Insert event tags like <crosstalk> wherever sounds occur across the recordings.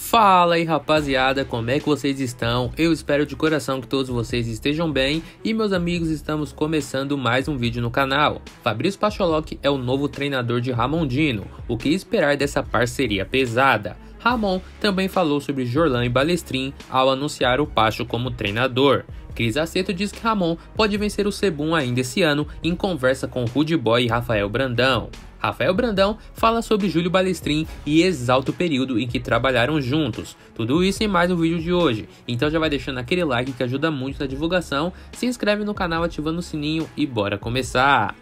Fala aí rapaziada, como é que vocês estão? Eu espero de coração que todos vocês estejam bem e meus amigos, estamos começando mais um vídeo no canal. Fabrício Pacholoc é o novo treinador de Ramondino, o que esperar dessa parceria pesada? Ramon também falou sobre Jorlan Balestrin ao anunciar o Pacho como treinador. Cris Aceto diz que Ramon pode vencer o Sebum ainda esse ano em conversa com Rude Boy e Rafael Brandão. Rafael Brandão fala sobre Júlio Balestrin e exalta o período em que trabalharam juntos. Tudo isso e mais no vídeo de hoje. Então já vai deixando aquele like que ajuda muito na divulgação, se inscreve no canal ativando o sininho e bora começar!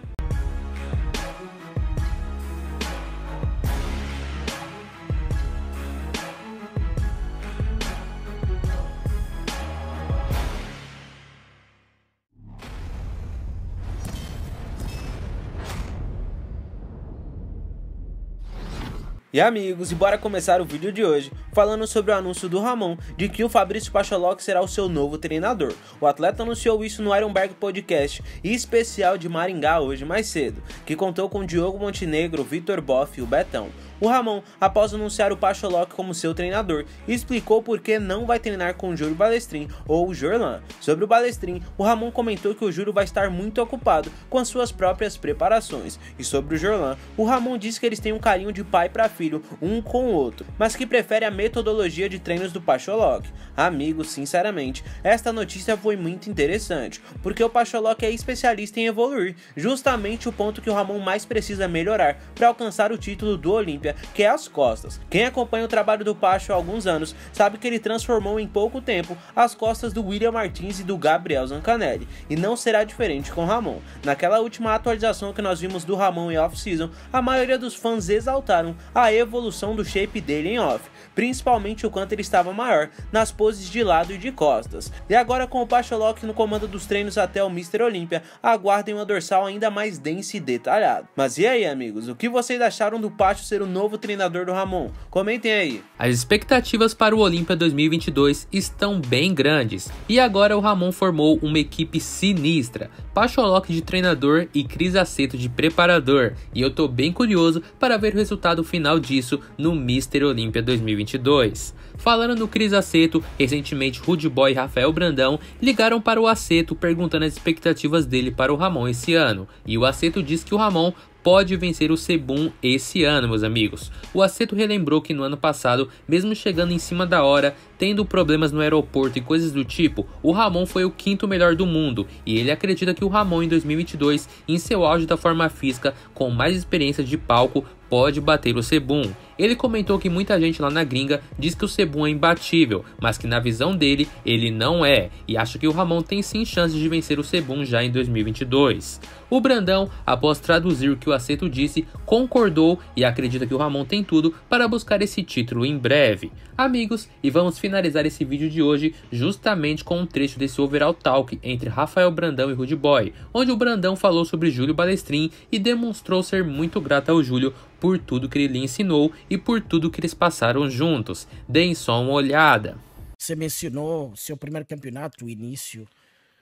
E amigos, e bora começar o vídeo de hoje falando sobre o anúncio do Ramon de que o Fabrício Pacholoc será o seu novo treinador. O atleta anunciou isso no Ironberg Podcast e especial de Maringá hoje mais cedo, que contou com Diogo Montenegro, Vitor Boff e o Betão. O Ramon, após anunciar o Pacholok como seu treinador, explicou por que não vai treinar com o Júlio Balestrin ou o Jorlan. Sobre o Balestrin, o Ramon comentou que o Júlio vai estar muito ocupado com as suas próprias preparações. E sobre o Jorlan, o Ramon disse que eles têm um carinho de pai para filho, um com o outro, mas que prefere a metodologia de treinos do Pacholok. Amigo, sinceramente, esta notícia foi muito interessante, porque o Pacholok é especialista em evoluir, justamente o ponto que o Ramon mais precisa melhorar para alcançar o título do Olímpico própria, que é as costas. Quem acompanha o trabalho do Pacho há alguns anos sabe que ele transformou em pouco tempo as costas do William Martins e do Gabriel Zancanelli, e não será diferente com Ramon. Naquela última atualização que nós vimos do Ramon em off-season, a maioria dos fãs exaltaram a evolução do shape dele em off, principalmente o quanto ele estava maior nas poses de lado e de costas. E agora com o Pacho Locke no comando dos treinos até o Mr. Olympia, aguardem uma dorsal ainda mais densa e detalhada. Mas e aí, amigos, o que vocês acharam do Pacho ser o novo treinador do Ramon? Comentem aí. As expectativas para o Olímpia 2022 estão bem grandes e agora o Ramon formou uma equipe sinistra. Pacholoc de treinador e Cris Aceto de preparador. E eu tô bem curioso para ver o resultado final disso no Mister Olímpia 2022. Falando no Cris Aceto, recentemente Rude Boy e Rafael Brandão ligaram para o Aceto perguntando as expectativas dele para o Ramon esse ano. E o Aceto diz que o Ramon pode vencer o Sebum esse ano, meus amigos. O Aceto relembrou que no ano passado, mesmo chegando em cima da hora, tendo problemas no aeroporto e coisas do tipo, o Ramon foi o quinto melhor do mundo e ele acredita que o Ramon em 2022, em seu auge da forma física, com mais experiência de palco, pode bater o Sebum. Ele comentou que muita gente lá na gringa diz que o Sebum é imbatível, mas que na visão dele ele não é e acha que o Ramon tem sim chances de vencer o Sebum já em 2022. O Brandão, após traduzir o que o Aceto disse, concordou e acredita que o Ramon tem tudo para buscar esse título em breve. Amigos, e vamos finalizar esse vídeo de hoje justamente com um trecho desse overall talk entre Rafael Brandão e Rude Boy, onde o Brandão falou sobre Júlio Balestrin e demonstrou ser muito grato ao Júlio por tudo que ele lhe ensinou e por tudo que eles passaram juntos. Deem só uma olhada. Você mencionou seu primeiro campeonato, o início,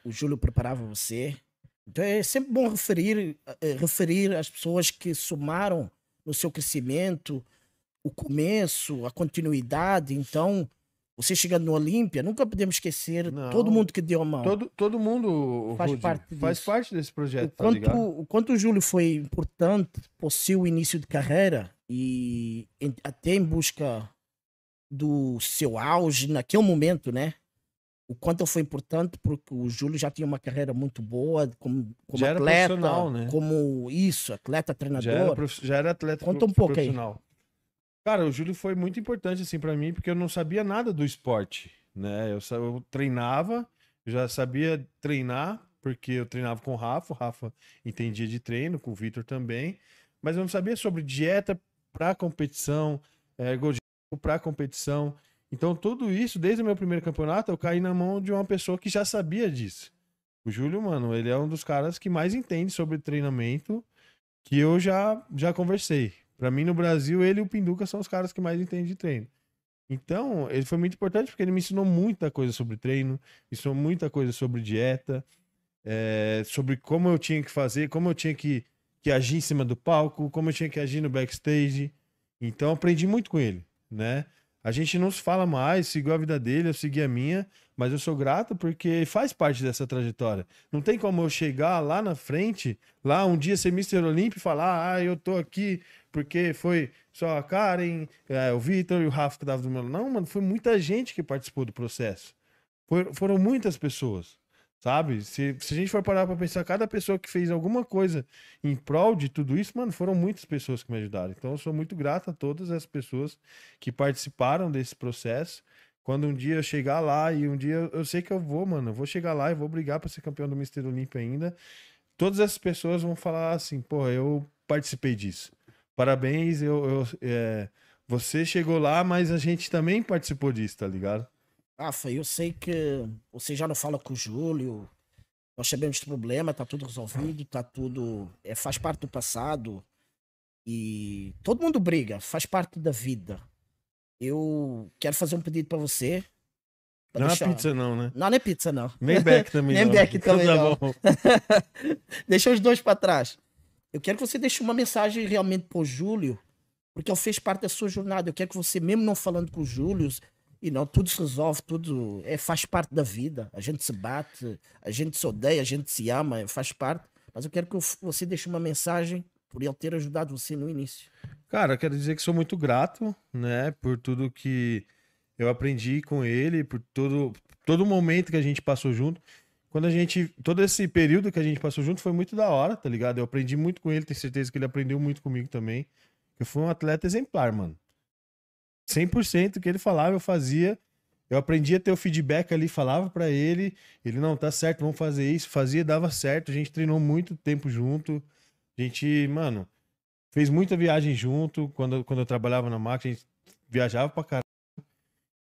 o Júlio preparava você. Então é sempre bom referir, eh, eh, referir as pessoas que somaram no seu crescimento, o começo, a continuidade. Então, você chegando no Olímpia, nunca podemos esquecer Não, todo mundo que deu a mão. Todo, todo mundo faz, Rudy, parte faz parte desse projeto. O, tá quanto, o quanto o Júlio foi importante para o seu início de carreira e em, até em busca do seu auge naquele momento, né? O quanto foi importante, porque o Júlio já tinha uma carreira muito boa como, como atleta, né? como isso, atleta, treinador. Já era, prof... já era atleta Conta um pouco aí. Cara, o Júlio foi muito importante, assim, para mim, porque eu não sabia nada do esporte, né? Eu, eu treinava, já sabia treinar, porque eu treinava com o Rafa, o Rafa entendia de treino, com o Vitor também, mas eu não sabia sobre dieta para competição, é, para competição. Então, tudo isso, desde o meu primeiro campeonato, eu caí na mão de uma pessoa que já sabia disso. O Júlio, mano, ele é um dos caras que mais entende sobre treinamento que eu já, já conversei. Para mim, no Brasil, ele e o Pinduca são os caras que mais entendem de treino. Então, ele foi muito importante porque ele me ensinou muita coisa sobre treino, ensinou muita coisa sobre dieta, é, sobre como eu tinha que fazer, como eu tinha que, que agir em cima do palco, como eu tinha que agir no backstage. Então, aprendi muito com ele, né? A gente não se fala mais, seguiu a vida dele, eu segui a minha, mas eu sou grato porque faz parte dessa trajetória. Não tem como eu chegar lá na frente, lá um dia ser Mr. Olímpio e falar, ah, eu tô aqui porque foi só a Karen, é, o Vitor e o Rafa que davam do meu lado. Não, mano, foi muita gente que participou do processo. foram muitas pessoas. Sabe? Se, se a gente for parar pra pensar, cada pessoa que fez alguma coisa em prol de tudo isso, mano, foram muitas pessoas que me ajudaram. Então eu sou muito grato a todas as pessoas que participaram desse processo. Quando um dia eu chegar lá e um dia eu sei que eu vou, mano, eu vou chegar lá e vou brigar para ser campeão do Mister Olímpio ainda. Todas essas pessoas vão falar assim, pô, eu participei disso. Parabéns, eu, eu é, você chegou lá, mas a gente também participou disso, tá ligado? Rafa, eu sei que você já não fala com o Júlio. Nós sabemos do problema, tá tudo resolvido, tá tudo. É, faz parte do passado. E todo mundo briga, faz parte da vida. Eu quero fazer um pedido para você. Pra não é deixar... é pizza, não, né? Não, não é pizza, não. Nem back também. <laughs> Nem não. back também. Não. Bom. <laughs> deixa os dois para trás. Eu quero que você deixe uma mensagem realmente pro Júlio, porque ele fez parte da sua jornada. Eu quero que você, mesmo não falando com o Júlio, e não, tudo se resolve, tudo é, faz parte da vida. A gente se bate, a gente se odeia, a gente se ama, é, faz parte. Mas eu quero que você deixe uma mensagem por ele ter ajudado você no início. Cara, eu quero dizer que sou muito grato, né, por tudo que eu aprendi com ele, por todo todo momento que a gente passou junto. Quando a gente, todo esse período que a gente passou junto foi muito da hora, tá ligado? Eu aprendi muito com ele, tenho certeza que ele aprendeu muito comigo também. Eu fui um atleta exemplar, mano. 100% que ele falava, eu fazia. Eu aprendi a ter o feedback ali, falava para ele, ele não, tá certo, vamos fazer isso, fazia, dava certo. A gente treinou muito tempo junto. A gente, mano, fez muita viagem junto quando, quando eu trabalhava na Max, a gente viajava pra caralho.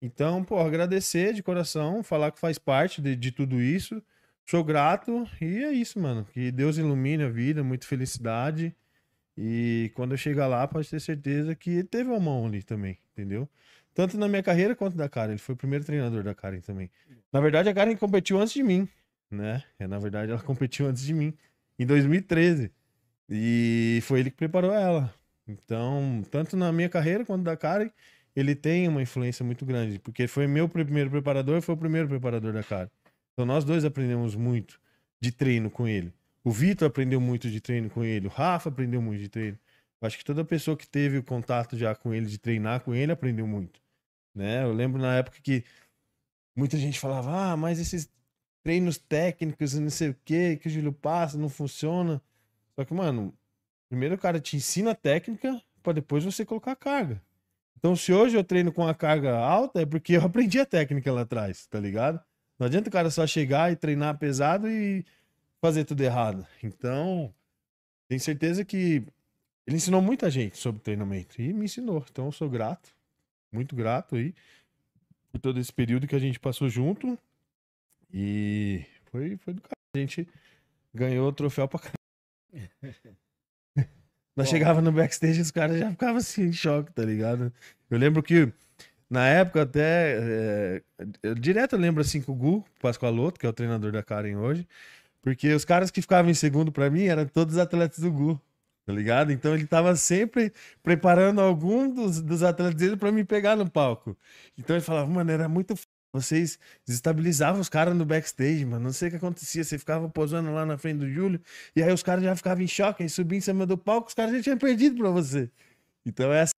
Então, pô, agradecer de coração, falar que faz parte de, de tudo isso. Sou grato e é isso, mano. Que Deus ilumine a vida, muita felicidade. E quando eu chegar lá, pode ter certeza que teve uma mão ali também entendeu? Tanto na minha carreira quanto da Karen. Ele foi o primeiro treinador da Karen também. Na verdade, a Karen competiu antes de mim, né? É, na verdade, ela <laughs> competiu antes de mim, em 2013. E foi ele que preparou ela. Então, tanto na minha carreira quanto da Karen, ele tem uma influência muito grande, porque foi meu primeiro preparador, foi o primeiro preparador da Karen. Então, nós dois aprendemos muito de treino com ele. O Vitor aprendeu muito de treino com ele, o Rafa aprendeu muito de treino. Acho que toda pessoa que teve o contato já com ele, de treinar com ele, aprendeu muito. Né? Eu lembro na época que muita gente falava, ah, mas esses treinos técnicos, não sei o que, que o Júlio passa, não funciona. Só que, mano, primeiro o cara te ensina a técnica para depois você colocar a carga. Então, se hoje eu treino com a carga alta, é porque eu <laughs> aprendi a técnica lá atrás, tá ligado? Não adianta o cara só chegar e treinar pesado e fazer tudo errado. Então, tenho certeza que ele ensinou muita gente sobre treinamento e me ensinou. Então eu sou grato, muito grato aí por todo esse período que a gente passou junto. E foi, foi do cara. A gente ganhou o troféu pra caramba. <laughs> Nós chegava no backstage os caras já ficavam assim em choque, tá ligado? Eu lembro que na época até. É, eu direto lembro assim com o Gu Pascoaloto, que é o treinador da Karen hoje. Porque os caras que ficavam em segundo para mim eram todos atletas do Gu tá ligado? Então ele tava sempre preparando algum dos, dos atletas dele pra me pegar no palco. Então ele falava, mano, era muito. Vocês desestabilizavam os caras no backstage, mano. Não sei o que acontecia. Você ficava posando lá na frente do Júlio, e aí os caras já ficavam em choque, aí subia em cima do palco, os caras já tinham perdido pra você. Então é